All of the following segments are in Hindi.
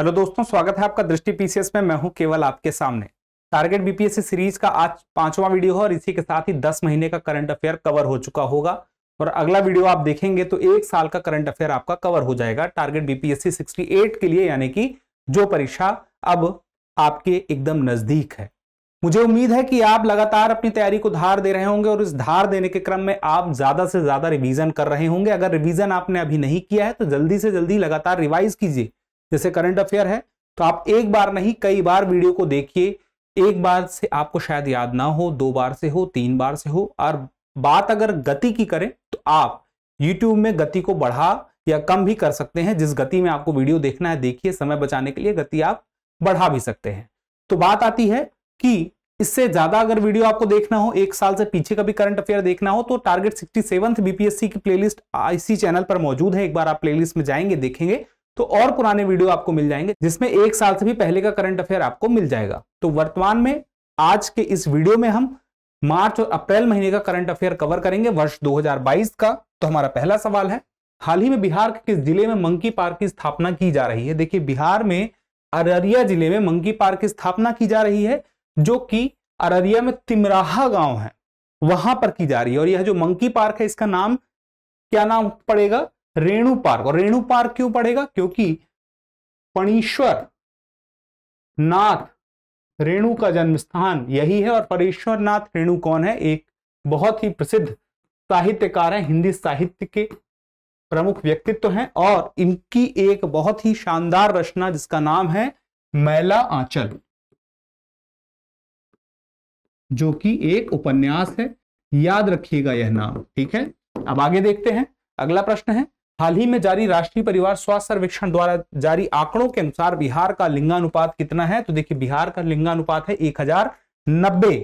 हेलो दोस्तों स्वागत है आपका दृष्टि पीसीएस में मैं हूं केवल आपके सामने टारगेट बीपीएससी सीरीज का आज पांचवा वीडियो है और इसी के साथ ही दस महीने का करंट अफेयर कवर हो चुका होगा और अगला वीडियो आप देखेंगे तो एक साल का करंट अफेयर आपका कवर हो जाएगा टारगेट बीपीएससी 68 के लिए यानी कि जो परीक्षा अब आपके एकदम नजदीक है मुझे उम्मीद है कि आप लगातार अपनी तैयारी को धार दे रहे होंगे और इस धार देने के क्रम में आप ज्यादा से ज्यादा रिवीजन कर रहे होंगे अगर रिवीजन आपने अभी नहीं किया है तो जल्दी से जल्दी लगातार रिवाइज कीजिए जैसे करंट अफेयर है तो आप एक बार नहीं कई बार वीडियो को देखिए एक बार से आपको शायद याद ना हो दो बार से हो तीन बार से हो और बात अगर गति की करें तो आप यूट्यूब में गति को बढ़ा या कम भी कर सकते हैं जिस गति में आपको वीडियो देखना है देखिए समय बचाने के लिए गति आप बढ़ा भी सकते हैं तो बात आती है कि इससे ज्यादा अगर वीडियो आपको देखना हो एक साल से पीछे का भी करंट अफेयर देखना हो तो टारगेट सिक्सटी सेवंथ बीपीएससी की प्लेलिस्ट इसी चैनल पर मौजूद है एक बार आप प्लेलिस्ट में जाएंगे देखेंगे तो और पुराने वीडियो आपको मिल जाएंगे जिसमें एक साल से भी पहले का करंट अफेयर आपको मिल जाएगा तो वर्तमान में आज के इस वीडियो में हम मार्च और अप्रैल महीने का करंट अफेयर कवर करेंगे वर्ष 2022 का तो हमारा पहला सवाल है हाल ही में बिहार के किस जिले में मंकी पार्क की स्थापना की जा रही है देखिए बिहार में अररिया जिले में मंकी पार्क की स्थापना की जा रही है जो कि अररिया में तिमराहा गांव है वहां पर की जा रही है और यह जो मंकी पार्क है इसका नाम क्या नाम पड़ेगा रेणु पार्क और रेणु पार्क क्यों पड़ेगा क्योंकि पणीश्वर नाथ रेणु का जन्म स्थान यही है और परेश्वर नाथ रेणु कौन है एक बहुत ही प्रसिद्ध साहित्यकार है हिंदी साहित्य के प्रमुख व्यक्तित्व हैं और इनकी एक बहुत ही शानदार रचना जिसका नाम है मैला आंचल जो कि एक उपन्यास है याद रखिएगा यह नाम ठीक है अब आगे देखते हैं अगला प्रश्न है हाल ही में जारी राष्ट्रीय परिवार स्वास्थ्य सर्वेक्षण द्वारा जारी आंकड़ों के अनुसार बिहार का लिंगानुपात कितना है तो देखिए बिहार का लिंगानुपात है एक हजार नब्बे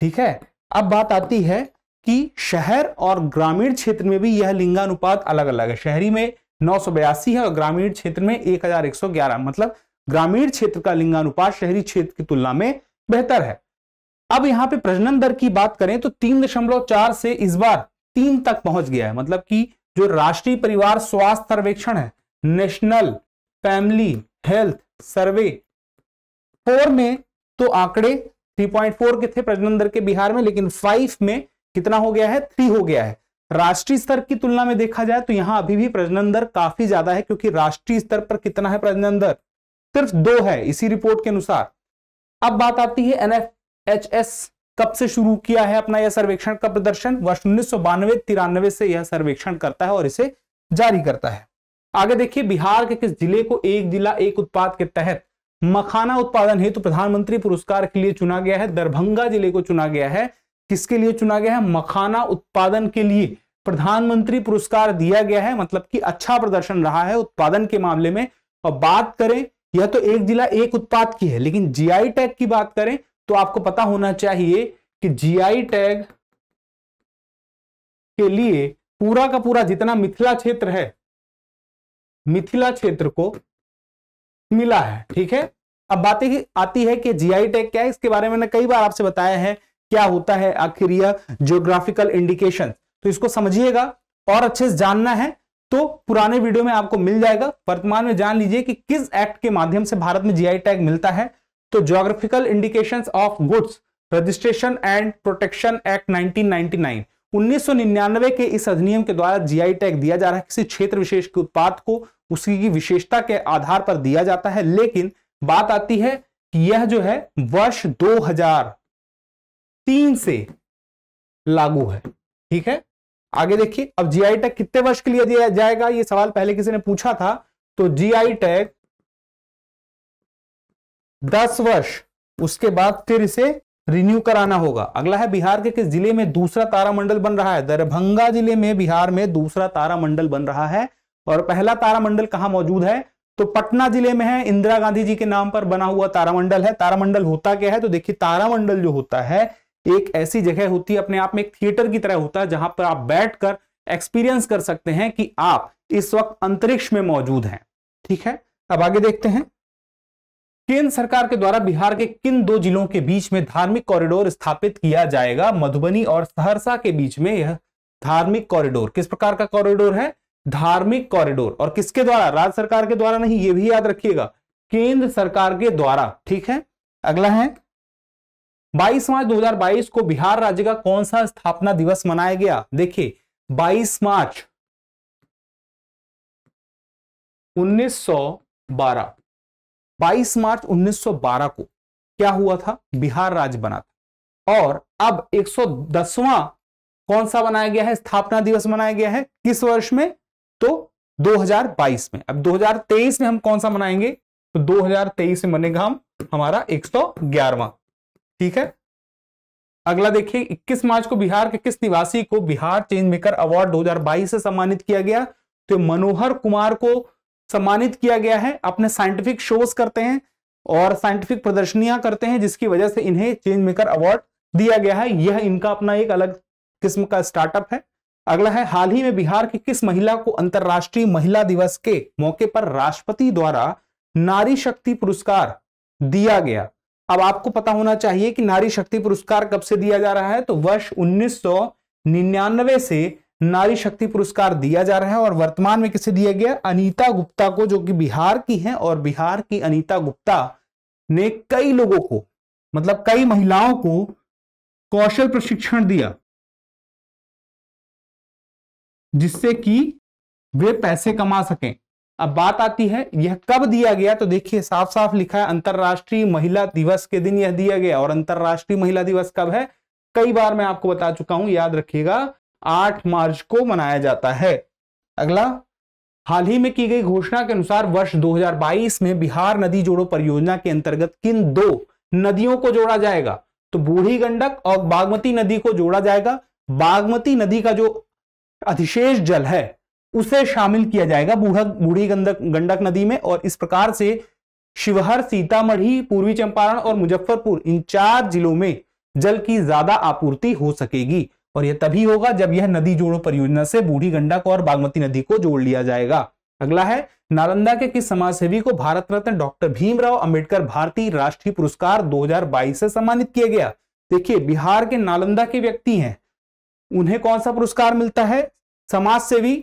ठीक है अब बात आती है कि शहर और ग्रामीण क्षेत्र में भी यह लिंगानुपात अलग अलग है शहरी में नौ है और ग्रामीण क्षेत्र में एक मतलब ग्रामीण क्षेत्र का लिंगानुपात शहरी क्षेत्र की तुलना में बेहतर है अब यहाँ पे प्रजनन दर की बात करें तो तीन दशमलव चार से इस बार तीन तक पहुंच गया है मतलब कि जो राष्ट्रीय परिवार स्वास्थ्य सर्वेक्षण है national family health survey four में तो आंकड़े 3.4 के थे प्रजनन दर के बिहार में लेकिन फाइव में कितना हो गया है थ्री हो गया है राष्ट्रीय स्तर की तुलना में देखा जाए तो यहां अभी भी प्रजनन दर काफी ज्यादा है क्योंकि राष्ट्रीय स्तर पर कितना है प्रजनन दर सिर्फ दो है इसी रिपोर्ट के अनुसार अब बात आती है एन एच एस कब से शुरू किया है अपना यह सर्वेक्षण का प्रदर्शन वर्ष उन्नीस सौ से यह सर्वेक्षण करता है और इसे जारी करता है आगे देखिए बिहार के किस जिले को एक जिला एक उत्पाद के तहत मखाना उत्पादन हेतु तो प्रधानमंत्री पुरस्कार के लिए चुना गया है दरभंगा जिले को चुना गया है किसके लिए चुना गया है मखाना उत्पादन के लिए प्रधानमंत्री पुरस्कार दिया गया है मतलब कि अच्छा प्रदर्शन रहा है उत्पादन के मामले में और बात करें यह तो एक जिला एक उत्पाद की है लेकिन जीआई टैग की बात करें तो आपको पता होना चाहिए कि जीआई टैग के लिए पूरा का पूरा जितना मिथिला क्षेत्र है मिथिला क्षेत्र को मिला है ठीक है अब बातें आती है कि जीआई टैग क्या है इसके बारे में कई बार आपसे बताया है क्या होता है आखिर यह जियोग्राफिकल इंडिकेशन तो इसको समझिएगा और अच्छे से जानना है तो पुराने वीडियो में आपको मिल जाएगा वर्तमान में जान लीजिए कि किस एक्ट के माध्यम से भारत में जीआई टैग मिलता है तो geographical indication of goods registration and protection act 1999 1999 के इस अधिनियम के द्वारा जीआई टैग दिया जा रहा है किसी क्षेत्र विशेष के उत्पाद को उसकी विशेषता के आधार पर दिया जाता है लेकिन बात आती है कि यह जो है वर्ष 2003 से लागू है ठीक है आगे देखिए अब जीआई टैग कितने वर्ष के लिए दिया जाएगा ये सवाल पहले किसी ने पूछा था तो जीआई टैग दस वर्ष उसके बाद फिर इसे रिन्यू कराना होगा अगला है बिहार के किस जिले में दूसरा तारामंडल बन रहा है दरभंगा जिले में बिहार में दूसरा तारामंडल बन रहा है और पहला तारामंडल कहां मौजूद है तो पटना जिले में है इंदिरा गांधी जी के नाम पर बना हुआ तारामंडल है तारामंडल होता क्या है तो देखिए तारामंडल जो होता है एक ऐसी जगह होती है अपने आप में एक थिएटर की तरह होता है जहां पर आप बैठकर एक्सपीरियंस कर सकते हैं कि आप इस वक्त अंतरिक्ष में मौजूद हैं ठीक है अब आगे देखते हैं केंद्र सरकार के द्वारा बिहार के किन दो जिलों के बीच में धार्मिक कॉरिडोर स्थापित किया जाएगा मधुबनी और सहरसा के बीच में यह धार्मिक कॉरिडोर किस प्रकार का कॉरिडोर है धार्मिक कॉरिडोर और किसके द्वारा राज्य सरकार के द्वारा नहीं ये भी याद रखिएगा केंद्र सरकार के द्वारा ठीक है अगला है 22 मार्च 2022 को बिहार राज्य का कौन सा स्थापना दिवस मनाया गया देखिए 22 मार्च 1912 22 मार्च 1912 को क्या हुआ था बिहार राज्य बना था और अब 110वां कौन सा बनाया गया है स्थापना दिवस मनाया गया है किस वर्ष में तो 2022 में अब 2023 में हम कौन सा मनाएंगे तो 2023 में बनेगा हम हमारा 111वां ठीक है अगला देखिए 21 मार्च को बिहार के किस निवासी को बिहार चेंज मेकर अवार्ड 2022 से सम्मानित किया गया तो मनोहर कुमार को सम्मानित किया गया है अपने साइंटिफिक शोज करते हैं और साइंटिफिक प्रदर्शनियां करते हैं जिसकी वजह से इन्हें चेंज मेकर अवार्ड दिया गया है यह इनका अपना एक अलग किस्म का स्टार्टअप है अगला है हाल ही में बिहार की किस महिला को अंतर्राष्ट्रीय महिला दिवस के मौके पर राष्ट्रपति द्वारा नारी शक्ति पुरस्कार दिया गया अब आपको पता होना चाहिए कि नारी शक्ति पुरस्कार कब से दिया जा रहा है तो वर्ष उन्नीस से नारी शक्ति पुरस्कार दिया जा रहा है और वर्तमान में किसे दिया गया अनीता गुप्ता को जो कि बिहार की हैं और बिहार की अनीता गुप्ता ने कई लोगों को मतलब कई महिलाओं को कौशल प्रशिक्षण दिया जिससे कि वे पैसे कमा सकें अब बात आती है यह कब दिया गया तो देखिए साफ साफ लिखा है अंतर्राष्ट्रीय महिला दिवस के दिन यह दिया गया और अंतर्राष्ट्रीय महिला दिवस कब है कई बार मैं आपको बता चुका हूं याद रखिएगा आठ मार्च को मनाया जाता है अगला हाल ही में की गई घोषणा के अनुसार वर्ष 2022 में बिहार नदी जोड़ो परियोजना के अंतर्गत किन दो नदियों को जोड़ा जाएगा तो बूढ़ी गंडक और बागमती नदी को जोड़ा जाएगा बागमती नदी का जो अधिशेष जल है उसे शामिल किया जाएगा बूढ़ा बूढ़ी गंडक गंडक नदी में और इस प्रकार से शिवहर सीतामढ़ी पूर्वी चंपारण और मुजफ्फरपुर इन चार जिलों में जल की ज्यादा आपूर्ति हो सकेगी और यह तभी होगा जब यह नदी जोड़ो परियोजना से बूढ़ी गंडक और बागमती नदी को जोड़ लिया जाएगा अगला है नालंदा के किस समाज सेवी को भारत रत्न डॉक्टर भीमराव अंबेडकर भारतीय राष्ट्रीय पुरस्कार 2022 से सम्मानित किया गया देखिए बिहार के नालंदा के व्यक्ति हैं उन्हें कौन सा पुरस्कार मिलता है समाज सेवी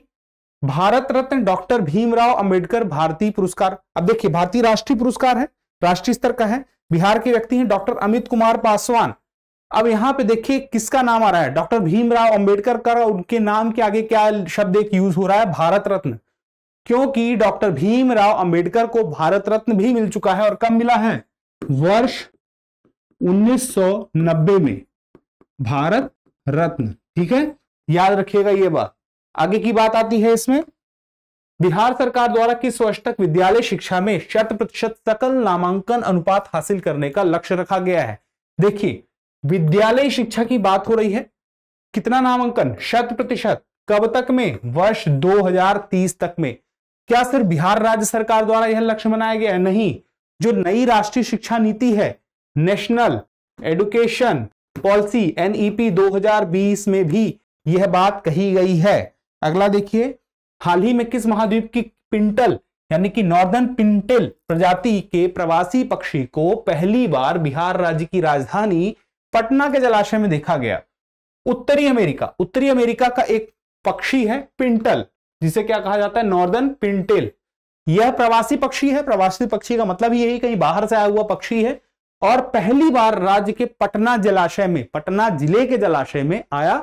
भारत रत्न डॉक्टर भीमराव अंबेडकर भारतीय पुरस्कार अब देखिए भारतीय राष्ट्रीय पुरस्कार है राष्ट्रीय स्तर का है बिहार के व्यक्ति हैं डॉक्टर अमित कुमार पासवान अब यहां पे देखिए किसका नाम आ रहा है डॉक्टर भीमराव अंबेडकर का उनके नाम के आगे क्या शब्द एक यूज हो रहा है भारत रत्न क्योंकि डॉक्टर भीमराव अंबेडकर को भारत रत्न भी मिल चुका है और कब मिला है वर्ष 1990 में भारत रत्न ठीक है याद रखिएगा ये बात आगे की बात आती है इसमें बिहार सरकार द्वारा किस वर्ष तक विद्यालय शिक्षा में शत प्रतिशत सकल नामांकन अनुपात हासिल करने का लक्ष्य रखा गया है देखिए विद्यालय शिक्षा की बात हो रही है कितना नामांकन शत प्रतिशत कब तक में वर्ष 2030 तक में क्या सिर्फ बिहार राज्य सरकार द्वारा यह लक्ष्य बनाया गया है नहीं जो नई राष्ट्रीय शिक्षा नीति है नेशनल एडुकेशन पॉलिसी एनईपी 2020 में भी यह बात कही गई है अगला देखिए हाल ही में किस महाद्वीप की पिंटल यानी कि नॉर्दर्न पिंटल प्रजाति के प्रवासी पक्षी को पहली बार बिहार राज्य की राजधानी पटना के जलाशय में देखा गया उत्तरी अमेरिका उत्तरी अमेरिका का एक पक्षी है पिंटल जिसे क्या कहा जाता है नॉर्दर्न पिंटेल यह प्रवासी पक्षी है प्रवासी पक्षी का मतलब यही कहीं बाहर से आया हुआ पक्षी है और पहली बार राज्य के पटना जलाशय में पटना जिले के जलाशय में आया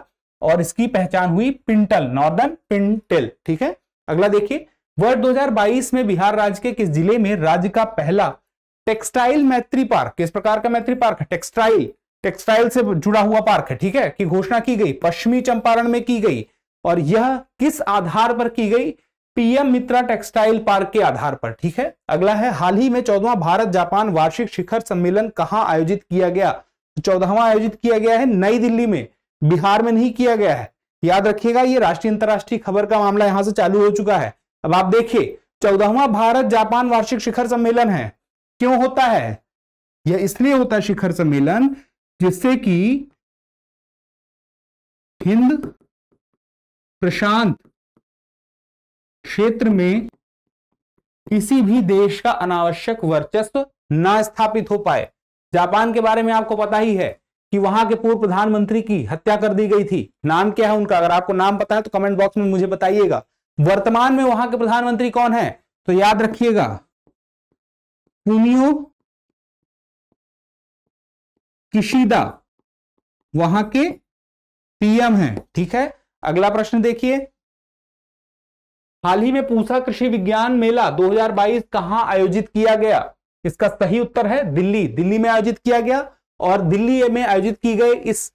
और इसकी पहचान हुई पिंटल नॉर्दर्न पिंटेल ठीक है अगला देखिए वर्ष 2022 में बिहार राज्य के किस जिले में राज्य का पहला टेक्सटाइल मैत्री पार्क किस प्रकार का मैत्री पार्क टेक्सटाइल टेक्सटाइल से जुड़ा हुआ पार्क है ठीक है कि घोषणा की गई पश्चिमी चंपारण में की गई और यह किस आधार पर की गई पीएम मित्रा टेक्सटाइल पार्क के आधार पर ठीक है अगला है हाल ही में चौदवा भारत जापान वार्षिक शिखर सम्मेलन कहां आयोजित किया गया चौदहवा आयोजित किया गया है नई दिल्ली में बिहार में नहीं किया गया है याद रखिएगा ये राष्ट्रीय अंतर्राष्ट्रीय खबर का मामला यहां से चालू हो चुका है अब आप देखिए चौदहवा भारत जापान वार्षिक शिखर सम्मेलन है क्यों होता है यह इसलिए होता है शिखर सम्मेलन जिससे कि हिंद प्रशांत क्षेत्र में किसी भी देश का अनावश्यक वर्चस्व ना स्थापित हो पाए जापान के बारे में आपको पता ही है कि वहां के पूर्व प्रधानमंत्री की हत्या कर दी गई थी नाम क्या है उनका अगर आपको नाम पता है तो कमेंट बॉक्स में मुझे बताइएगा वर्तमान में वहां के प्रधानमंत्री कौन है तो याद रखिएगा किशिदा वहां के पीएम हैं ठीक है अगला प्रश्न देखिए हाल ही में पूसा कृषि विज्ञान मेला 2022 कहां आयोजित किया गया इसका सही उत्तर है दिल्ली दिल्ली में आयोजित किया गया और दिल्ली में आयोजित की गई इस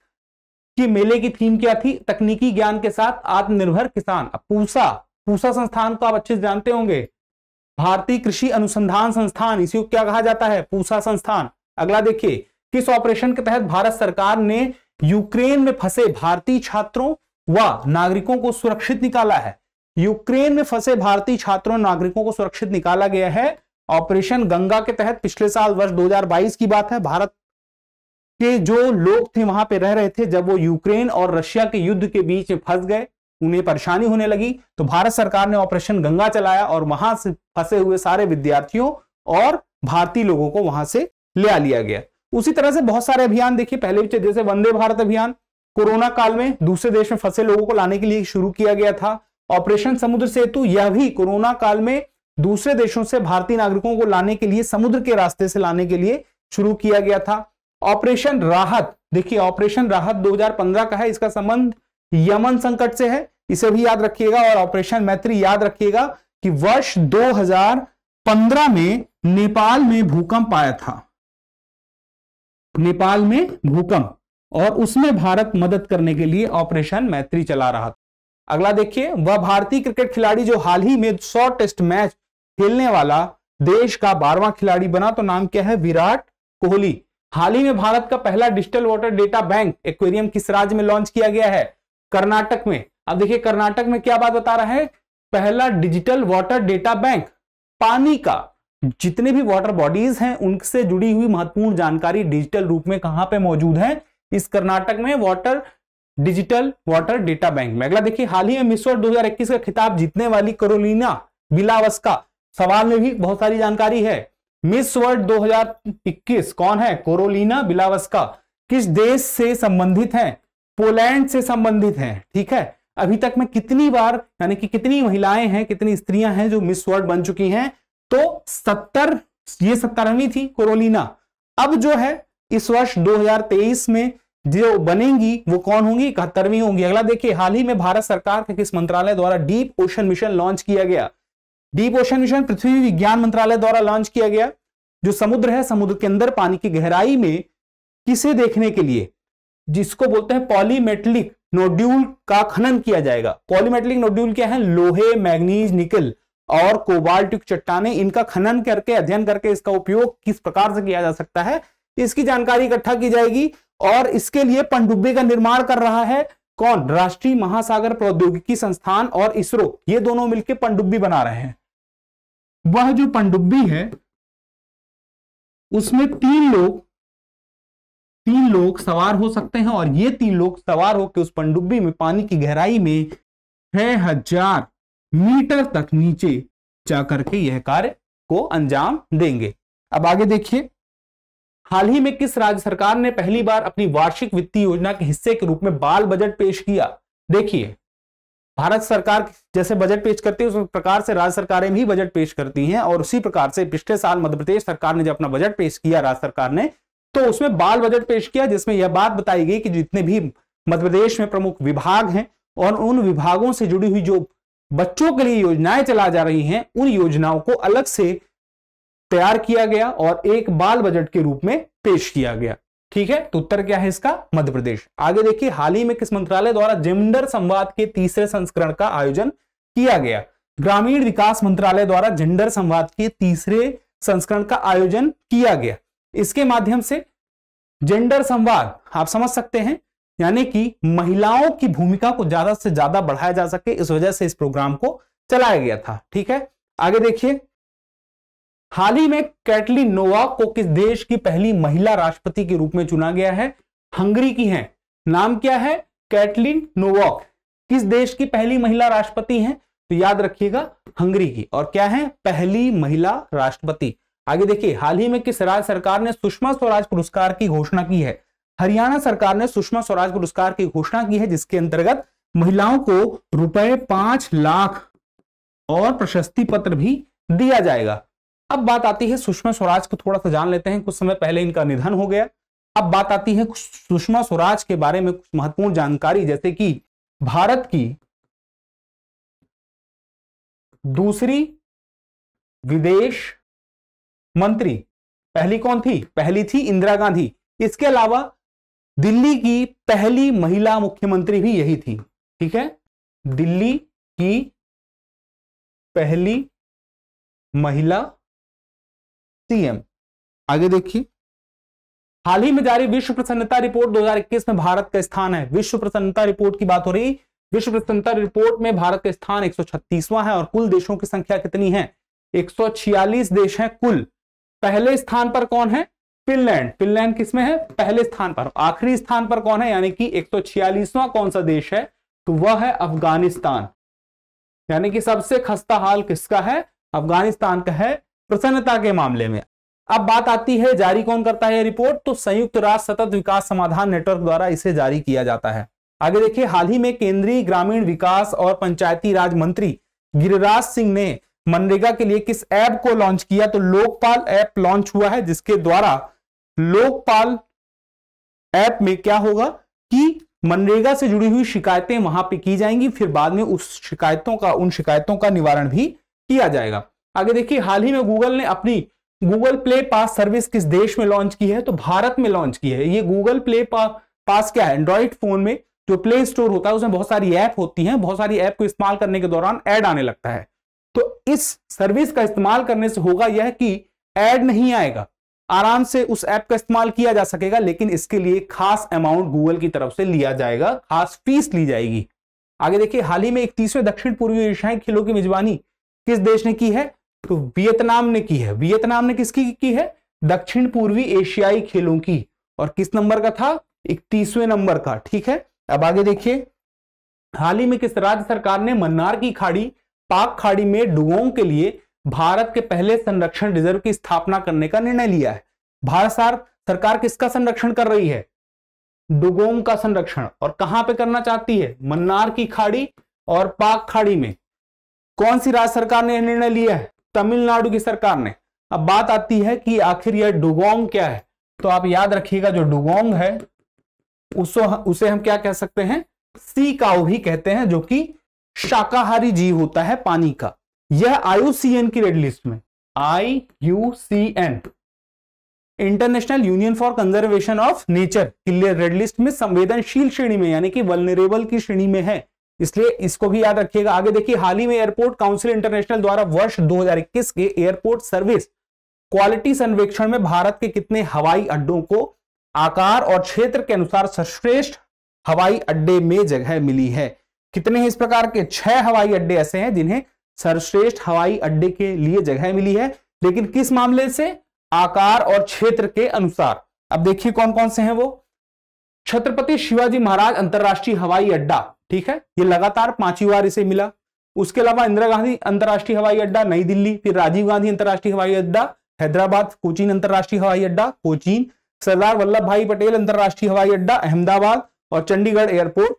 की मेले की थीम क्या थी तकनीकी ज्ञान के साथ आत्मनिर्भर किसान अब पूसा पूसा संस्थान को तो आप अच्छे से जानते होंगे भारतीय कृषि अनुसंधान संस्थान इसी को क्या कहा जाता है पूसा संस्थान अगला देखिए किस ऑपरेशन के तहत भारत सरकार ने यूक्रेन में फंसे भारतीय छात्रों व नागरिकों को सुरक्षित निकाला है यूक्रेन में फंसे भारतीय छात्रों नागरिकों को सुरक्षित निकाला गया है ऑपरेशन गंगा के तहत पिछले साल वर्ष 2022 की बात है भारत के जो लोग थे वहां पे रह रहे थे जब वो यूक्रेन और रशिया के युद्ध के बीच में फंस गए उन्हें परेशानी होने लगी तो भारत सरकार ने ऑपरेशन गंगा चलाया और वहां से फंसे हुए सारे विद्यार्थियों और भारतीय लोगों को वहां से ले लिया गया उसी तरह से बहुत सारे अभियान देखिए पहले भी तो जैसे वंदे भारत अभियान कोरोना काल में दूसरे देश में फंसे लोगों को लाने के लिए शुरू किया गया था ऑपरेशन समुद्र सेतु यह भी कोरोना काल में दूसरे देशों से भारतीय नागरिकों को लाने के लिए समुद्र के रास्ते से लाने के लिए शुरू किया गया था ऑपरेशन राहत देखिए ऑपरेशन राहत 2015 का है इसका संबंध यमन संकट से है इसे भी याद रखिएगा और ऑपरेशन मैत्री याद रखिएगा कि वर्ष 2015 में नेपाल में भूकंप आया था नेपाल में भूकंप और उसमें भारत मदद करने के लिए ऑपरेशन मैत्री चला रहा था अगला देखिए वह भारतीय क्रिकेट खिलाड़ी जो हाल ही में सौ टेस्ट मैच खेलने वाला देश का बारवा खिलाड़ी बना तो नाम क्या है विराट कोहली हाल ही में भारत का पहला digital water data bank aquarium किस राज्य में लॉन्च किया गया है कर्नाटक में अब देखिए कर्नाटक में क्या बात बता रहा है पहला डिजिटल वाटर डेटा बैंक पानी का जितने भी वाटर बॉडीज हैं उनसे जुड़ी हुई महत्वपूर्ण जानकारी डिजिटल रूप में कहां पे मौजूद है इस कर्नाटक में water digital water data bank में अगला देखिए हाल ही में मिस वर्ल्ड दो का खिताब जीतने वाली करोलिना बिलावस्का सवाल में भी बहुत सारी जानकारी है मिस वर्ल्ड 2021 कौन है कोरोलिना बिलावस्का किस देश से संबंधित है पोलैंड से संबंधित है ठीक है अभी तक में कितनी बार यानी कि कितनी महिलाएं हैं कितनी स्त्रियां हैं जो मिस वर्ल्ड बन चुकी हैं तो सत्तर ये सत्तरवीं थी कोरोलिना अब जो है इस वर्ष 2023 में जो बनेंगी वो कौन होंगी इकहत्तरवीं होंगी अगला देखिए हाल ही में भारत सरकार के किस मंत्रालय द्वारा डीप ओशन मिशन लॉन्च किया गया डीप ओशन मिशन पृथ्वी विज्ञान मंत्रालय द्वारा लॉन्च किया गया जो समुद्र है समुद्र के अंदर पानी की गहराई में किसे देखने के लिए जिसको बोलते हैं पॉलीमेटलिक नोड्यूल का खनन किया जाएगा पॉलीमेटलिक नोड्यूल क्या है लोहे मैग्नीज निकल और कोबाल्टिक चट्टाने इनका खनन करके अध्ययन करके इसका उपयोग किस प्रकार से किया जा सकता है इसकी जानकारी इकट्ठा की जाएगी और इसके लिए पनडुब्बे का निर्माण कर रहा है कौन राष्ट्रीय महासागर प्रौद्योगिकी संस्थान और इसरो ये दोनों मिलकर पनडुब्बी बना रहे हैं वह जो पनडुब्बी है उसमें तीन लोग तीन लोग सवार हो सकते हैं और ये तीन लोग सवार होकर उस पनडुब्बी में पानी की गहराई में छह हजार मीटर तक नीचे जा करके यह कार्य को अंजाम देंगे अब आगे देखिए हाल ही में किस राज्य सरकार ने पहली बार अपनी वार्षिक वित्तीय योजना के हिस्से के रूप में बाल बजट पेश किया देखिए भारत सरकार जैसे बजट पेश करती है उस प्रकार से राज्य सरकारें भी बजट पेश करती हैं और उसी प्रकार से पिछले साल मध्यप्रदेश सरकार ने जब अपना बजट पेश किया राज्य सरकार ने तो उसमें बाल बजट पेश किया जिसमें यह बात बताई गई कि जितने भी मध्यप्रदेश में प्रमुख विभाग हैं और उन विभागों से जुड़ी हुई जो बच्चों के लिए योजनाएं चला जा रही हैं उन योजनाओं को अलग से तैयार किया गया और एक बाल बजट के रूप में पेश किया गया ठीक है तो उत्तर क्या है इसका मध्य प्रदेश आगे देखिए हाल ही में किस मंत्रालय द्वारा जेंडर संवाद के तीसरे संस्करण का आयोजन किया गया ग्रामीण विकास मंत्रालय द्वारा जेंडर संवाद के तीसरे संस्करण का आयोजन किया गया इसके माध्यम से जेंडर संवाद आप समझ सकते हैं यानी कि महिलाओं की भूमिका को ज्यादा से ज्यादा बढ़ाया जा सके इस वजह से इस प्रोग्राम को चलाया गया था ठीक है आगे देखिए हाल ही में कैटली नोवा को किस देश की पहली महिला राष्ट्रपति के रूप में चुना गया है हंगरी की है नाम क्या है कैटलिन नोवाक किस देश की पहली महिला राष्ट्रपति हैं तो याद रखिएगा हंगरी की और क्या है पहली महिला राष्ट्रपति आगे देखिए हाल ही में किस राज्य सरकार ने सुषमा स्वराज पुरस्कार की घोषणा की है हरियाणा सरकार ने सुषमा स्वराज पुरस्कार की घोषणा की है जिसके अंतर्गत महिलाओं को रुपए पांच लाख और प्रशस्ति पत्र भी दिया जाएगा अब बात आती है सुषमा स्वराज को थोड़ा सा जान लेते हैं कुछ समय पहले इनका निधन हो गया अब बात आती है सुषमा स्वराज के बारे में कुछ महत्वपूर्ण जानकारी जैसे कि भारत की दूसरी विदेश मंत्री पहली कौन थी पहली थी इंदिरा गांधी इसके अलावा दिल्ली की पहली महिला मुख्यमंत्री भी यही थी ठीक है दिल्ली की पहली महिला सीएम आगे देखिए हाल ही में जारी विश्व प्रसन्नता रिपोर्ट 2021 में भारत का स्थान है विश्व प्रसन्नता रिपोर्ट की बात हो रही विश्व प्रसन्नता रिपोर्ट में भारत का स्थान 136वां है और कुल देशों की संख्या कितनी है 146 देश हैं कुल पहले स्थान पर कौन है फिनलैंड फिनलैंड किसमें है पहले स्थान पर आखिरी स्थान पर कौन है यानी कि 146वां कौन सा देश है तो वह है अफगानिस्तान यानी कि सबसे खस्ता हाल किसका है अफगानिस्तान का है प्रसन्नता के मामले में अब बात आती है जारी कौन करता है रिपोर्ट तो संयुक्त राष्ट्र सतत विकास समाधान नेटवर्क द्वारा इसे जारी किया जाता है आगे देखिए हाल ही में केंद्रीय ग्रामीण विकास और पंचायती राज मंत्री गिरिराज सिंह ने मनरेगा के लिए किस ऐप को लॉन्च किया तो लोकपाल ऐप लॉन्च हुआ है जिसके द्वारा लोकपाल ऐप में क्या होगा कि मनरेगा से जुड़ी हुई शिकायतें वहां पे की जाएंगी फिर बाद में उस शिकायतों का उन शिकायतों का निवारण भी किया जाएगा आगे देखिए हाल ही में गूगल ने अपनी गूगल प्ले पास सर्विस किस देश में लॉन्च की है तो भारत में लॉन्च की है ये गूगल प्ले पा, पास क्या है एंड्रॉइड फोन में जो प्ले स्टोर होता है उसमें बहुत सारी ऐप होती हैं बहुत सारी ऐप को इस्तेमाल करने के दौरान एड आने लगता है तो इस सर्विस का इस्तेमाल करने से होगा यह कि एड नहीं आएगा आराम से उस ऐप का इस्तेमाल किया जा सकेगा लेकिन इसके लिए खास अमाउंट गूगल की तरफ से लिया जाएगा खास फीस ली जाएगी आगे देखिए हाल ही में इकतीसवें दक्षिण पूर्वी एशियाई खेलों की मेजबानी किस देश ने की है तो वियतनाम ने की है वियतनाम ने किसकी की है दक्षिण पूर्वी एशियाई खेलों की और किस नंबर का था इकतीसवें नंबर का ठीक है अब आगे देखिए हाल ही में किस राज्य सरकार ने मन्नार की खाड़ी पाक खाड़ी में डुगोंग के लिए भारत के पहले संरक्षण रिजर्व की स्थापना करने का निर्णय लिया है भारत सरकार किसका संरक्षण कर रही है डुगोंग का संरक्षण और कहां पे करना चाहती है मन्नार की खाड़ी और पाक खाड़ी में कौन सी राज्य सरकार ने निर्णय लिया है तमिलनाडु की सरकार ने अब बात आती है कि आखिर यह डुगोंग क्या है तो आप याद रखिएगा जो डुगोंग है उसो उसे हम क्या कह सकते हैं सी काउ भी कहते हैं जो कि शाकाहारी जीव होता है पानी का यह आईयूसीएन की रेड लिस्ट में I U C N international union for conservation of nature clear red list में संवेदनशील श्रेणी में यानी कि वलनरेबल की श्रेणी में है इसलिए इसको भी याद रखिएगा आगे देखिए हाल ही में एयरपोर्ट काउंसिल इंटरनेशनल द्वारा वर्ष 2021 के एयरपोर्ट सर्विस क्वालिटी सर्वेक्षण में भारत के कितने हवाई अड्डों को आकार और क्षेत्र के अनुसार सर्वश्रेष्ठ हवाई अड्डे में जगह मिली है कितने इस प्रकार के छह हवाई अड्डे ऐसे हैं जिन्हें सर्वश्रेष्ठ हवाई अड्डे के लिए जगह मिली है लेकिन किस मामले से आकार और क्षेत्र के अनुसार अब देखिए कौन कौन से हैं वो छत्रपति शिवाजी महाराज अंतर्राष्ट्रीय हवाई अड्डा ठीक है ये लगातार पांचवी बार इसे मिला उसके अलावा इंदिरा गांधी अंतर्राष्ट्रीय हवाई अड्डा नई दिल्ली फिर राजीव गांधी अंतर्राष्ट्रीय हवाई अड्डा हैदराबाद कोचीन अंतर्राष्ट्रीय हवाई अड्डा कोचीन सरदार वल्लभ भाई पटेल अंतर्राष्ट्रीय हवाई अड्डा अहमदाबाद और चंडीगढ़ एयरपोर्ट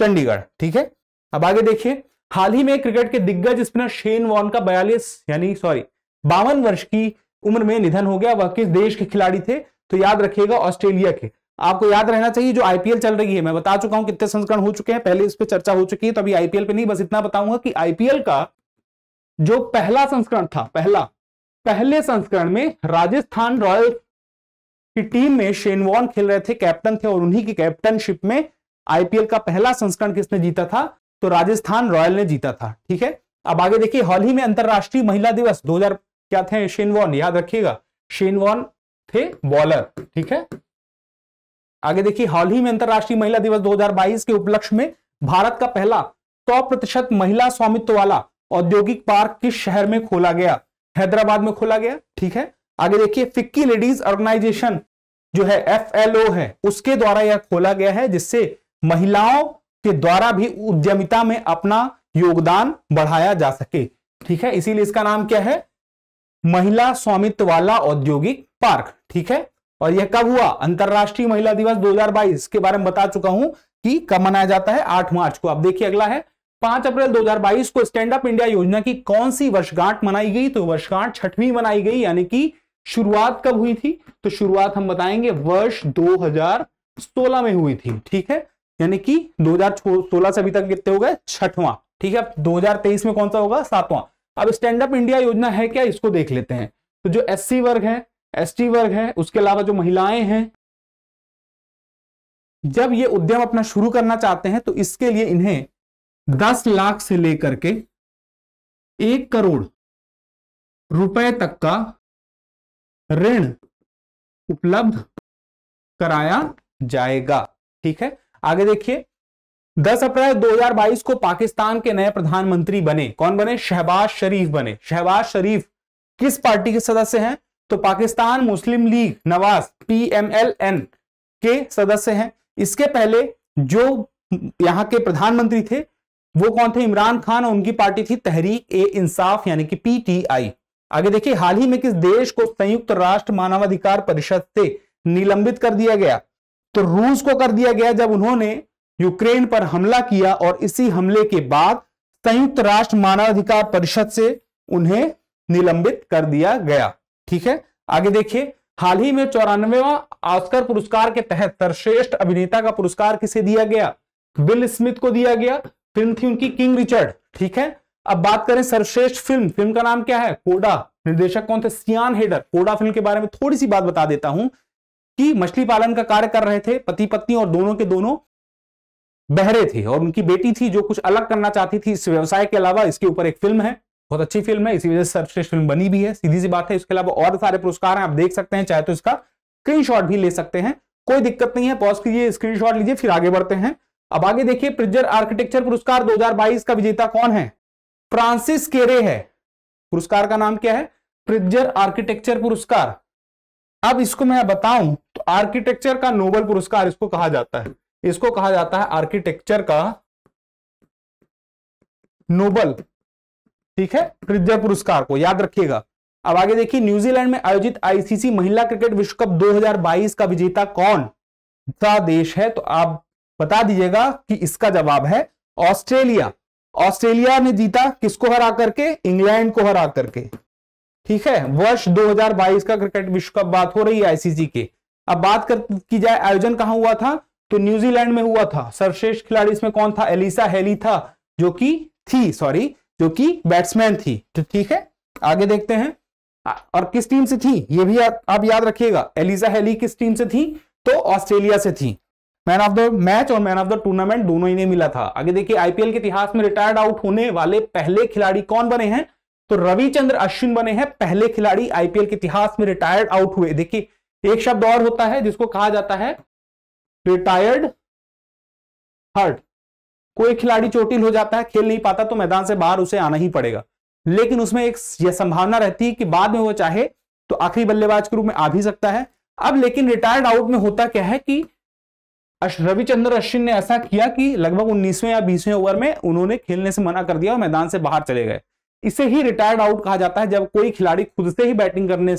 चंडीगढ़ ठीक है अब आगे देखिए हाल ही में क्रिकेट के दिग्गज स्पिनर शेन वॉन का बयालीस यानी सॉरी बावन वर्ष की उम्र में निधन हो गया वह किस देश के खिलाड़ी थे तो याद रखिएगा ऑस्ट्रेलिया के आपको याद रहना चाहिए जो आईपीएल चल रही है मैं बता चुका हूं कितने संस्करण हो चुके हैं पहले इस पर चर्चा हो चुकी है तो अभी आईपीएल पे नहीं बस इतना बताऊंगा कि आईपीएल का जो पहला संस्करण था पहला पहले संस्करण में राजस्थान रॉयल की टीम में शेनवॉन खेल रहे थे कैप्टन थे और उन्हीं की कैप्टनशिप में आईपीएल का पहला संस्करण किसने जीता था तो राजस्थान रॉयल ने जीता था ठीक है अब आगे देखिए हाल ही में अंतरराष्ट्रीय महिला दिवस 2000 क्या थे शेनवॉन याद रखिएगा शेनवॉन थे बॉलर ठीक है आगे देखिए हाल ही में अंतरराष्ट्रीय महिला दिवस 2022 के उपलक्ष्य में भारत का पहला सौ तो प्रतिशत महिला स्वामित्व वाला औद्योगिक पार्क किस शहर में खोला गया हैदराबाद में खोला गया ठीक है आगे देखिए फिक्की लेडीज ऑर्गेनाइजेशन जो है एफ है उसके द्वारा यह खोला गया है जिससे महिलाओं के द्वारा भी उद्यमिता में अपना योगदान बढ़ाया जा सके ठीक है इसीलिए इसका नाम क्या है महिला स्वामित्व वाला औद्योगिक पार्क ठीक है और यह कब हुआ अंतरराष्ट्रीय महिला दिवस 2022 के बारे में बता चुका हूं कि कब मनाया जाता है 8 मार्च को आप देखिए अगला है 5 अप्रैल 2022 को स्टैंड अप इंडिया योजना की कौन सी वर्षगांठ मनाई गई तो वर्षगांठ छठवीं मनाई गई यानी कि शुरुआत कब हुई थी तो शुरुआत हम बताएंगे वर्ष दो में हुई थी ठीक है यानी कि 2016 से अभी तक कितने हो गए छठवां ठीक है हजार 2023 में कौन सा होगा सातवां अब स्टैंड अप इंडिया योजना है क्या इसको देख लेते हैं तो जो एस वर्ग है एस वर्ग है उसके अलावा जो महिलाएं हैं जब ये उद्यम अपना शुरू करना चाहते हैं तो इसके लिए इन्हें दस लाख से लेकर के एक करोड़ रुपए तक का ऋण उपलब्ध कराया जाएगा ठीक है आगे देखिए 10 अप्रैल 2022 को पाकिस्तान के नए प्रधानमंत्री बने कौन बने शहबाज शरीफ बने शहबाज शरीफ किस पार्टी के सदस्य हैं तो Pakistan Muslim league Nawaz PMLN के सदस्य हैं इसके पहले जो यहां के प्रधानमंत्री थे वो कौन थे इमरान खान और उनकी पार्टी थी तहरीक ए इंसाफ यानी कि पीटीआई आगे देखिए हाल ही में किस देश को संयुक्त राष्ट्र मानवाधिकार परिषद से निलंबित कर दिया गया तो रूस को कर दिया गया जब उन्होंने यूक्रेन पर हमला किया और इसी हमले के बाद संयुक्त राष्ट्र मानवाधिकार परिषद से उन्हें निलंबित कर दिया गया ठीक है आगे देखिए हाल ही में चौरानवेवा ऑस्कर पुरस्कार के तहत सर्वश्रेष्ठ अभिनेता का पुरस्कार किसे दिया गया बिल स्मिथ को दिया गया फिल्म थी उनकी किंग रिचर्ड ठीक है अब बात करें सर्वश्रेष्ठ फिल्म फिल्म का नाम क्या है कोडा निर्देशक कौन थे सियान हेडर कोडा फिल्म के बारे में थोड़ी सी बात बता देता हूं कि मछली पालन का कार्य कर रहे थे पति पत्नी और दोनों के दोनों बहरे थे और उनकी बेटी थी जो कुछ अलग करना चाहती थी इस व्यवसाय के अलावा इसके ऊपर एक फिल्म है बहुत अच्छी फिल्म है इसी वजह से सर्वश्रेष्ठ फिल्म बनी भी है सीधी सी बात है इसके अलावा और सारे पुरस्कार हैं आप देख सकते हैं चाहे तो इसका स्क्रीन भी ले सकते हैं कोई दिक्कत नहीं है पॉज कीजिए स्क्रीन लीजिए फिर आगे बढ़ते हैं अब आगे देखिए प्रिजर आर्किटेक्चर पुरस्कार दो का विजेता कौन है फ्रांसिस केरे है पुरस्कार का नाम क्या है प्रिजर आर्किटेक्चर पुरस्कार अब इसको मैं बताऊं आर्किटेक्चर का नोबल पुरस्कार इसको कहा जाता है इसको कहा जाता है आर्किटेक्चर का नोबल ठीक है हृदय पुरस्कार को याद रखिएगा अब आगे देखिए न्यूजीलैंड में आयोजित आईसीसी महिला क्रिकेट विश्व कप 2022 का विजेता कौन सा देश है तो आप बता दीजिएगा कि इसका जवाब है ऑस्ट्रेलिया ऑस्ट्रेलिया ने जीता किसको हरा करके इंग्लैंड को हरा करके ठीक है वर्ष 2022 का क्रिकेट विश्व कप बात हो रही है आईसीसी की अब बात कर की जाए आयोजन कहां हुआ था तो न्यूजीलैंड में हुआ था सर्वश्रेष्ठ खिलाड़ी इसमें कौन था एलिसा हेली था जो कि थी सॉरी जो कि बैट्समैन थी तो ठीक है आगे देखते हैं और किस टीम से थी ये भी आप याद रखिएगा एलिजा हेली किस टीम से थी तो ऑस्ट्रेलिया से थी मैन ऑफ द मैच और मैन ऑफ द टूर्नामेंट दोनों ही ने मिला था आगे देखिए आईपीएल के इतिहास में रिटायर्ड आउट होने वाले पहले खिलाड़ी कौन बने हैं तो रविचंद्र अश्विन बने हैं पहले खिलाड़ी आईपीएल के इतिहास में रिटायर्ड आउट हुए देखिए एक शब्द और होता है जिसको कहा जाता है रिटायर्ड हर्ट कोई खिलाड़ी चोटिल हो जाता है खेल नहीं पाता तो मैदान से बाहर उसे आना ही पड़ेगा लेकिन उसमें एक यह संभावना रहती है कि बाद में वो चाहे तो आखिरी बल्लेबाज के रूप में आ भी सकता है अब लेकिन रिटायर्ड आउट में होता क्या है कि रविचंद्र अश्विन ने ऐसा किया कि लगभग उन्नीसवें या बीसवें ओवर में उन्होंने खेलने से मना कर दिया और मैदान से बाहर चले गए इसे ही रिटायर्ड आउट कहा जाता है जब कोई खिलाड़ी खुद से ही बैटिंग करने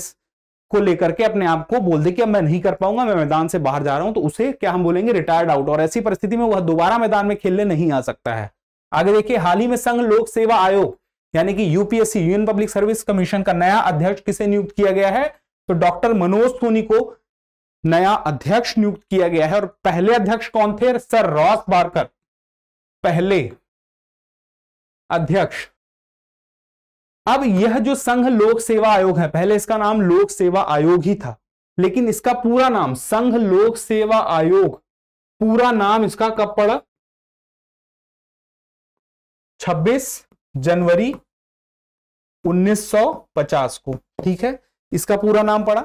को लेकर के अपने आप को बोल दे कि अब मैं नहीं कर पाऊंगा मैं मैदान से बाहर जा रहा हूं तो उसे क्या हम बोलेंगे रिटायर्ड आउट और ऐसी परिस्थिति में वह दोबारा मैदान में खेलने नहीं आ सकता है आगे देखिए हाल ही में संघ लोक सेवा आयोग यानी कि UPSC union public service commission का नया अध्यक्ष किसे नियुक्त किया गया है तो डॉक्टर मनोज सोनी को नया अध्यक्ष नियुक्त किया गया है और पहले अध्यक्ष कौन थे सर रॉस बारकर पहले अध्यक्ष अब यह जो संघ लोक सेवा आयोग है पहले इसका नाम लोक सेवा आयोग ही था लेकिन इसका पूरा नाम संघ लोक सेवा आयोग पूरा नाम इसका कब पड़ा 26 जनवरी 1950 को ठीक है इसका पूरा नाम पड़ा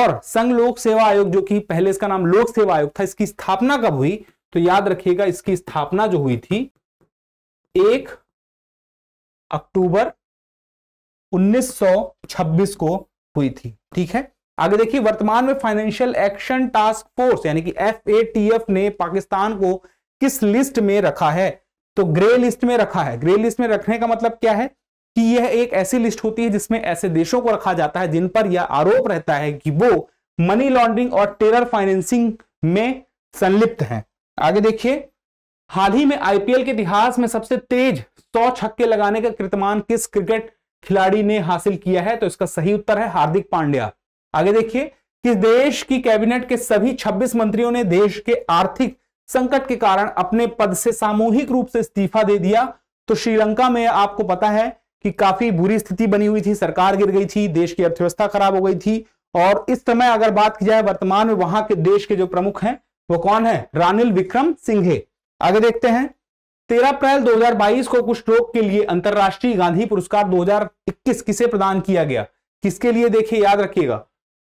और संघ लोक सेवा आयोग जो कि पहले इसका नाम लोक सेवा आयोग था इसकी स्थापना कब हुई तो याद रखिएगा इसकी स्थापना जो हुई थी एक अक्टूबर 1926 को हुई थी ठीक है आगे देखिए वर्तमान में फाइनेंशियल एक्शन टास्क फोर्स यानी कि एफ ने पाकिस्तान को किस लिस्ट में रखा है तो ग्रे लिस्ट में रखा है ग्रे लिस्ट में रखने का मतलब क्या है कि यह एक ऐसी लिस्ट होती है जिसमें ऐसे देशों को रखा जाता है जिन पर यह आरोप रहता है कि वो मनी लॉन्ड्रिंग और टेरर फाइनेंसिंग में संलिप्त हैं आगे देखिए हाल ही में आईपीएल के इतिहास में सबसे तेज सौ छक्के लगाने का कृतमान किस क्रिकेट खिलाड़ी ने हासिल किया है तो इसका सही उत्तर है हार्दिक पांड्या आगे देखिए कि देश की कैबिनेट के सभी 26 मंत्रियों ने देश के आर्थिक संकट के कारण अपने पद से सामूहिक रूप से इस्तीफा दे दिया तो श्रीलंका में आपको पता है कि काफी बुरी स्थिति बनी हुई थी सरकार गिर गई थी देश की अर्थव्यवस्था खराब हो गई थी और इस समय अगर बात की जाए वर्तमान में वहां के देश के जो प्रमुख हैं वो कौन है रानिल विक्रम सिंघे आगे देखते हैं तेरह अप्रैल 2022 को कुछ लोग के लिए अंतरराष्ट्रीय गांधी पुरस्कार 2021 किसे प्रदान किया गया किसके लिए देखिए याद रखिएगा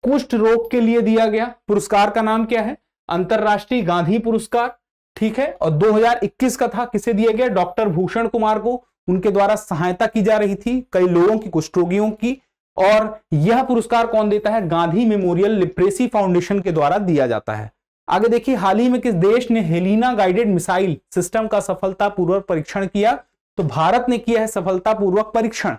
कुष्ठ रोग के लिए दिया गया पुरस्कार का नाम क्या है अंतर्राष्ट्रीय गांधी पुरस्कार ठीक है और 2021 का था किसे दिया गया डॉक्टर भूषण कुमार को उनके द्वारा सहायता की जा रही थी कई लोगों की कुष्ठ रोगियों की और यह पुरस्कार कौन देता है गांधी मेमोरियल लिप्रेसी फाउंडेशन के द्वारा दिया जाता है आगे देखिए हाल ही में किस देश ने हेलिना गाइडेड मिसाइल सिस्टम का सफलतापूर्वक परीक्षण किया तो भारत ने किया है सफलतापूर्वक परीक्षण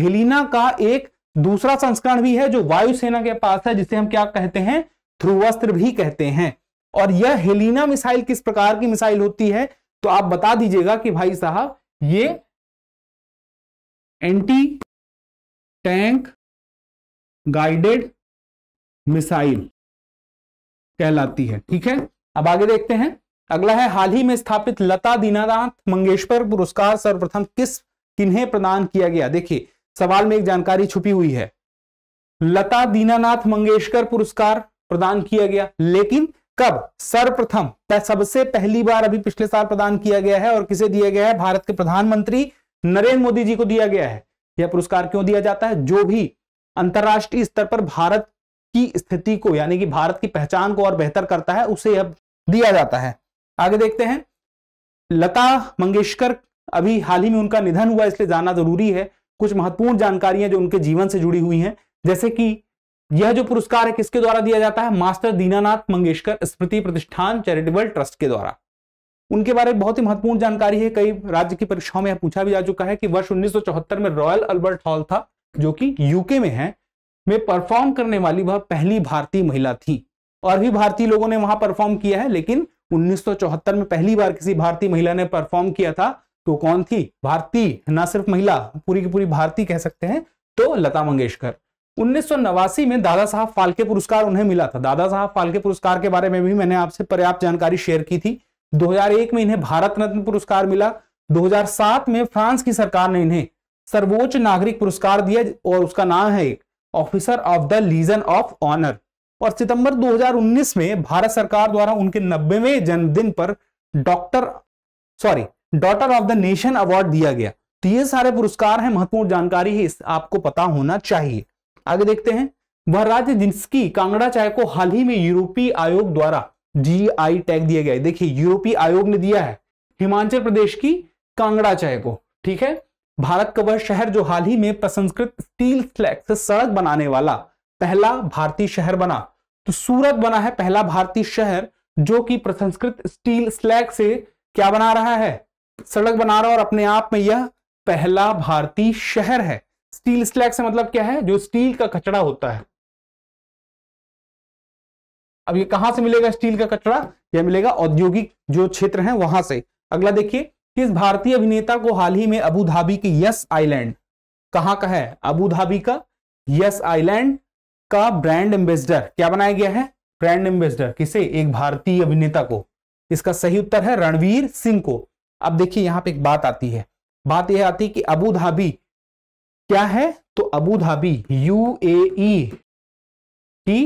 हेलिना का एक दूसरा संस्करण भी है जो वायुसेना के पास है जिसे हम क्या कहते हैं ध्रुवस्त्र भी कहते हैं और यह हेलिना मिसाइल किस प्रकार की मिसाइल होती है तो आप बता दीजिएगा कि भाई साहब ये एंटी टैंक गाइडेड मिसाइल कहलाती है ठीक है अब आगे देखते हैं अगला है हाल ही में स्थापित लता दीनानाथ मंगेशकर पुरस्कार सर्वप्रथम किस किन्हें प्रदान किया गया देखिए सवाल में एक जानकारी छुपी हुई है लता दीनानाथ मंगेशकर पुरस्कार प्रदान किया गया लेकिन कब सर्वप्रथम सबसे पहली बार अभी पिछले साल प्रदान किया गया है और किसे दिया गया है भारत के प्रधानमंत्री नरेंद्र मोदी जी को दिया गया है यह पुरस्कार क्यों दिया जाता है जो भी अंतर्राष्ट्रीय स्तर पर भारत की स्थिति को यानी कि भारत की पहचान को और बेहतर करता है उसे अब दिया जाता है आगे देखते हैं लता मंगेशकर अभी हाल ही में उनका निधन हुआ इसलिए जाना जरूरी है कुछ महत्वपूर्ण जानकारियां जो उनके जीवन से जुड़ी हुई हैं जैसे कि यह जो पुरस्कार है किसके द्वारा दिया जाता है मास्टर दीनानाथ मंगेशकर स्मृति प्रतिष्ठान चैरिटेबल ट्रस्ट के द्वारा उनके बारे में बहुत ही महत्वपूर्ण जानकारी है कई राज्य की परीक्षाओं में यह पूछा भी जा चुका है कि वर्ष उन्नीस में रॉयल अल्बर्ट हॉल था जो कि यूके में है में परफॉर्म करने वाली वह पहली भारतीय महिला थी और भी भारतीय लोगों ने वहां परफॉर्म किया है लेकिन 1974 में पहली बार किसी भारतीय महिला ने परफॉर्म किया था तो कौन थी भारतीय ना सिर्फ महिला पूरी की पूरी भारतीय कह सकते हैं तो लता मंगेशकर उन्नीस में दादा साहब फाल्के पुरस्कार उन्हें मिला था दादा साहब फाल्के पुरस्कार के बारे में भी मैंने आपसे पर्याप्त जानकारी शेयर की थी 2001 में इन्हें भारत रत्न पुरस्कार मिला 2007 में फ्रांस की सरकार ने इन्हें सर्वोच्च नागरिक पुरस्कार दिया और उसका नाम है एक officer of the legion of honour और सितंबर 2019 में भारत सरकार द्वारा उनके नब्बेवें जन्मदिन पर doctor sorry daughter of the nation award दिया गया तो ये सारे पुरस्कार हैं महत्वपूर्ण जानकारी है आपको पता होना चाहिए आगे देखते हैं वह राज्य जिसकी कांगड़ा चाय को हाल ही में यूरोपीय आयोग द्वारा जी आई टैग दिया गया देखिए यूरोपीय आयोग ने दिया है हिमाचल प्रदेश की कांगड़ा चाय को ठीक है भारत का वह शहर जो हाल ही में प्रसंस्कृत स्टील स्लैग से सड़क बनाने वाला पहला भारतीय शहर बना तो सूरत बना है पहला भारतीय शहर जो कि प्रसंस्कृत स्टील स्लैग से क्या बना रहा है सड़क बना रहा और अपने आप में यह पहला भारतीय शहर है स्टील स्लैग से मतलब क्या है जो स्टील का कचरा होता है अब ये कहां से मिलेगा स्टील का कचरा यह मिलेगा औद्योगिक जो क्षेत्र है वहां से अगला देखिए किस भारतीय अभिनेता को हाल ही में अबू धाबी की यस आइलैंड कहां का है अबू धाबी का यस आइलैंड का ब्रांड एम्बेसडर क्या बनाया गया है ब्रांड एम्बेसडर किसे एक भारतीय अभिनेता को इसका सही उत्तर है रणवीर सिंह को अब देखिए यहां पे एक बात आती है बात यह आती है कि अबू धाबी क्या है तो अबू धाबी यूएई की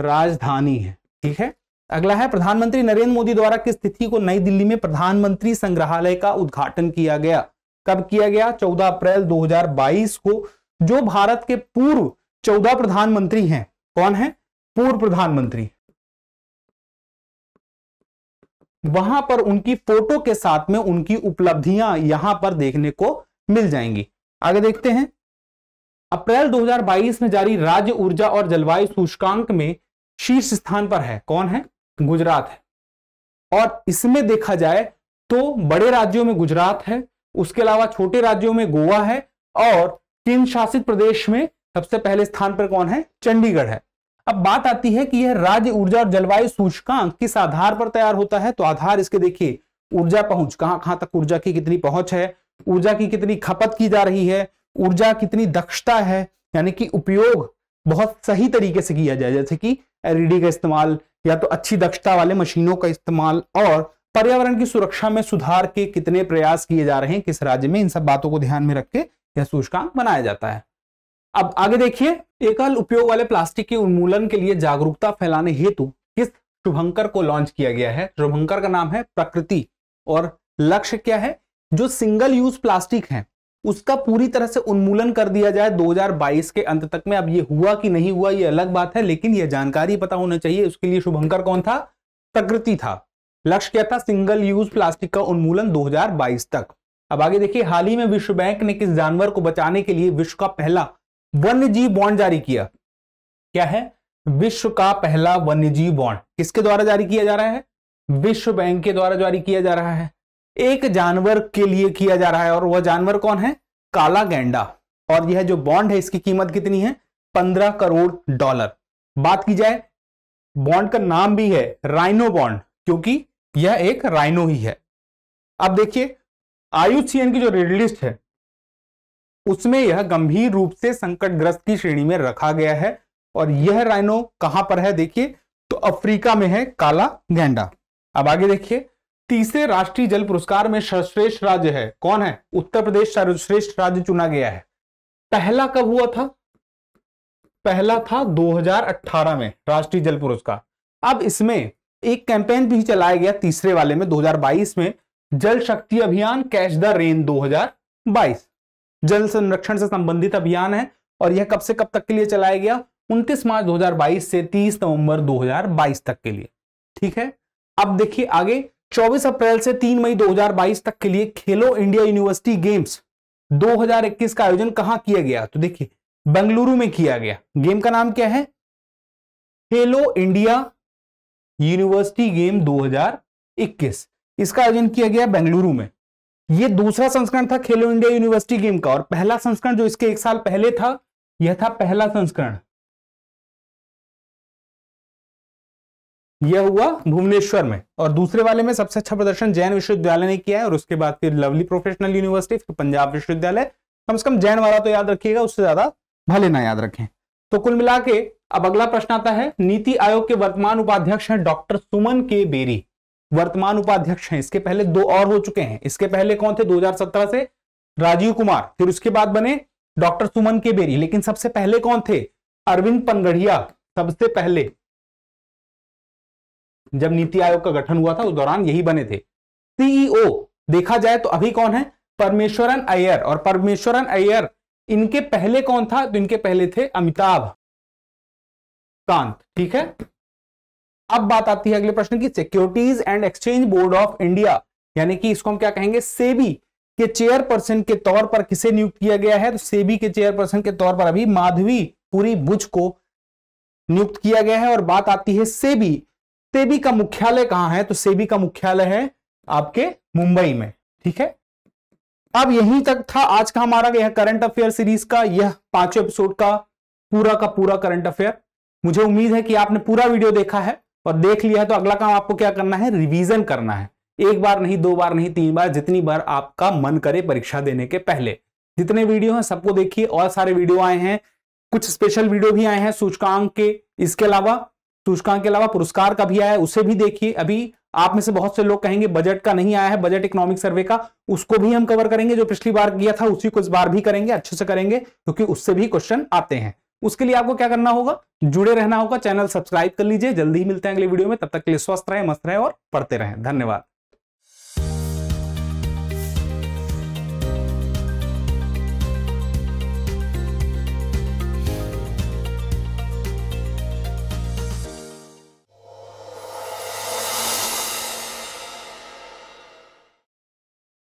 राजधानी है ठीक है अगला है प्रधानमंत्री नरेंद्र मोदी द्वारा किस तिथि को नई दिल्ली में प्रधानमंत्री संग्रहालय का उद्घाटन किया गया कब किया गया 14 अप्रैल 2022 को जो भारत के पूर्व 14 प्रधानमंत्री हैं कौन है पूर्व प्रधानमंत्री वहां पर उनकी फोटो के साथ में उनकी उपलब्धियां यहां पर देखने को मिल जाएंगी आगे देखते हैं अप्रैल 2022 में जारी राज्य ऊर्जा और जलवायु सूचकांक में शीर्ष स्थान पर है कौन है गुजरात है और इसमें देखा जाए तो बड़े राज्यों में गुजरात है उसके अलावा छोटे राज्यों में गोवा है और केंद्र शासित प्रदेश में सबसे पहले स्थान पर कौन है चंडीगढ़ है अब बात आती है कि यह राज्य ऊर्जा और जलवायु सूचकांक किस आधार पर तैयार होता है तो आधार इसके देखिए ऊर्जा पहुंच कहां कहां तक ऊर्जा की कितनी पहुंच है ऊर्जा की कितनी खपत की जा रही है ऊर्जा कितनी दक्षता है यानी कि उपयोग बहुत सही तरीके से किया जाए जैसे कि एलईडी का इस्तेमाल या तो अच्छी दक्षता वाले मशीनों का इस्तेमाल और पर्यावरण की सुरक्षा में सुधार के कितने प्रयास किए जा रहे हैं किस राज्य में इन सब बातों को ध्यान में रख के यह सूचकांक बनाया जाता है अब आगे देखिए एकल उपयोग वाले प्लास्टिक के उन्मूलन के लिए जागरूकता फैलाने हेतु किस शुभंकर को लॉन्च किया गया है शुभंकर का नाम है प्रकृति और लक्ष्य क्या है जो सिंगल यूज प्लास्टिक है उसका पूरी तरह से उन्मूलन कर दिया जाए 2022 के अंत तक में अब ये हुआ कि नहीं हुआ ये अलग बात है लेकिन यह जानकारी पता होना चाहिए उसके लिए शुभंकर कौन था प्रकृति था लक्ष्य क्या था सिंगल यूज प्लास्टिक का उन्मूलन 2022 तक अब आगे देखिए हाल ही में विश्व बैंक ने किस जानवर को बचाने के लिए विश्व का पहला वन्य जीव बॉन्ड जारी किया क्या है विश्व का पहला वन्य बॉन्ड किसके द्वारा जारी किया जा रहा है विश्व बैंक के द्वारा जारी किया जा रहा है एक जानवर के लिए किया जा रहा है और वह जानवर कौन है काला गेंडा और यह जो बॉन्ड है इसकी कीमत कितनी है पंद्रह करोड़ डॉलर बात की जाए बॉन्ड का नाम भी है राइनो बॉन्ड क्योंकि यह एक राइनो ही है अब देखिए आयुसीएन की जो रेड लिस्ट है उसमें यह गंभीर रूप से संकटग्रस्त की श्रेणी में रखा गया है और यह राइनो कहां पर है देखिए तो अफ्रीका में है काला गेंडा अब आगे देखिए तीसरे राष्ट्रीय जल पुरस्कार में सर्वश्रेष्ठ राज्य है कौन है उत्तर प्रदेश सर्वश्रेष्ठ राज्य चुना गया है पहला कब हुआ था पहला था 2018 में राष्ट्रीय जल पुरस्कार अब इसमें एक कैंपेन भी चलाया गया तीसरे वाले में 2022 में जल शक्ति अभियान कैच द रेन 2022 जल संरक्षण से संबंधित अभियान है और यह कब से कब तक के लिए चलाया गया 29 मार्च 2022 से 30 नवंबर 2022 तक के लिए ठीक है अब देखिए आगे 24 अप्रैल से 3 मई 2022 तक के लिए खेलो इंडिया यूनिवर्सिटी गेम्स 2021 का आयोजन कहां किया गया तो देखिए बेंगलुरु में किया गया गेम का नाम क्या है खेलो इंडिया यूनिवर्सिटी गेम 2021 इसका आयोजन किया गया बेंगलुरु में यह दूसरा संस्करण था खेलो इंडिया यूनिवर्सिटी गेम का और पहला संस्करण जो इसके एक साल पहले था यह था पहला संस्करण यह हुआ भुवनेश्वर में और दूसरे वाले में सबसे अच्छा प्रदर्शन जैन विश्वविद्यालय ने किया है और उसके बाद फिर लवली प्रोफेशनल यूनिवर्सिटी फिर पंजाब विश्वविद्यालय कम से कम जैन वाला तो याद रखिएगा उससे ज्यादा भले ना याद रखें तो कुल मिला के अब अगला प्रश्न आता है नीति आयोग के वर्तमान उपाध्यक्ष हैं डॉक्टर सुमन के बेरी वर्तमान उपाध्यक्ष हैं इसके पहले दो और हो चुके हैं इसके पहले कौन थे 2017 से राजीव कुमार फिर उसके बाद बने डॉक्टर सुमन के बेरी लेकिन सबसे पहले कौन थे अरविंद पनगढ़िया सबसे पहले जब नीति आयोग का गठन हुआ था उस दौरान यही बने थे सीईओ e देखा जाए तो अभी कौन है परमेश्वरन अय्यर और परमेश्वरन अय्यर इनके पहले कौन था तो इनके पहले थे अमिताभ कांत ठीक है अब बात आती है अगले प्रश्न की securities and exchange board of India यानी कि इसको हम क्या कहेंगे सेबी के चेयरपर्सन के तौर पर किसे नियुक्त किया गया है तो सेबी के चेयरपर्सन के तौर पर अभी माधवी पूरी भुज को नियुक्त किया गया है और बात आती है सेबी सेबी का मुख्यालय कहां है तो सेबी का मुख्यालय है आपके मुंबई में ठीक है अब यहीं तक था आज का हमारा यह करंट अफेयर सीरीज का यह पांचों एपिसोड का पूरा का पूरा करंट अफेयर मुझे उम्मीद है कि आपने पूरा वीडियो देखा है और देख लिया है तो अगला काम आपको क्या करना है रिवीजन करना है एक बार नहीं दो बार नहीं तीन बार जितनी बार आपका मन करे परीक्षा देने के पहले जितने वीडियो हैं सबको देखिए और सारे वीडियो आए हैं कुछ स्पेशल वीडियो भी आए हैं सूचकांक के इसके अलावा सूचकांक के अलावा पुरस्कार का भी आया है उसे भी देखिए अभी आप में से बहुत से लोग कहेंगे बजट का नहीं आया है बजट इकोनॉमिक सर्वे का उसको भी हम कवर करेंगे जो पिछली बार किया था उसी को इस बार भी करेंगे अच्छे से करेंगे क्योंकि उससे भी क्वेश्चन आते हैं उसके लिए आपको क्या करना होगा जुड़े रहना होगा चैनल सब्सक्राइब कर लीजिए जल्दी ही मिलते हैं अगले वीडियो में तब तक के लिए स्वस्थ रहे मस्त रहे और पढ़ते रहे धन्यवाद